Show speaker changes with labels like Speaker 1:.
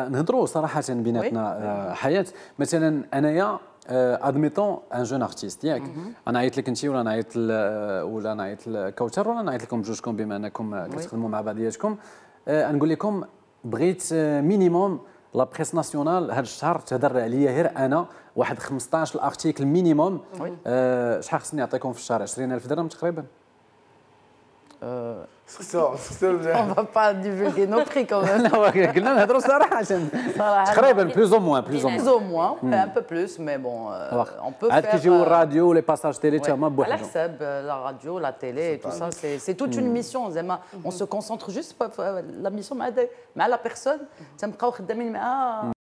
Speaker 1: نهضروا صراحه بيناتنا آه، حياه مثلا انايا ادميتون ان جون ارتيست ياك انا عيطت لك انت ولا انا عيطت ولا انا عيطت لكوثر ولا انا عيطت لكم بجوجكم بما انكم كتخدموا مع بعضياتكم آه، نقول لكم بغيت مينيموم لا بريس ناسيونال هذا الشهر تهضر عليا غير انا واحد 15 ارتيكل مينيموم شحال خصني نعطيكم في الشهر 20000 درهم تقريبا Euh,
Speaker 2: on va pas divulguer nos prix quand même. plus ou moins, plus ou moins. Plus hmm. un peu plus, mais bon, euh, on peut euh, radio
Speaker 3: les passages télé
Speaker 2: La radio, la télé, tout c'est toute une hmm. mission. On hmm. se concentre juste la mission, mais à la personne,